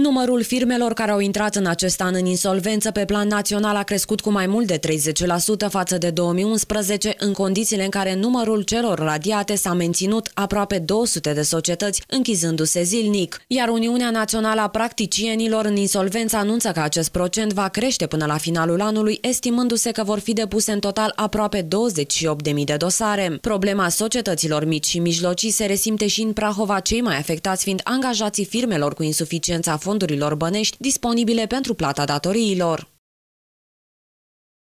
Numărul firmelor care au intrat în acest an în insolvență pe plan național a crescut cu mai mult de 30% față de 2011, în condițiile în care numărul celor radiate s-a menținut aproape 200 de societăți, închizându-se zilnic. Iar Uniunea Națională a Practicienilor în insolvență anunță că acest procent va crește până la finalul anului, estimându-se că vor fi depuse în total aproape 28.000 de dosare. Problema societăților mici și mijlocii se resimte și în Prahova, cei mai afectați fiind angajații firmelor cu insuficiența fondurilor bănești disponibile pentru plata datoriilor.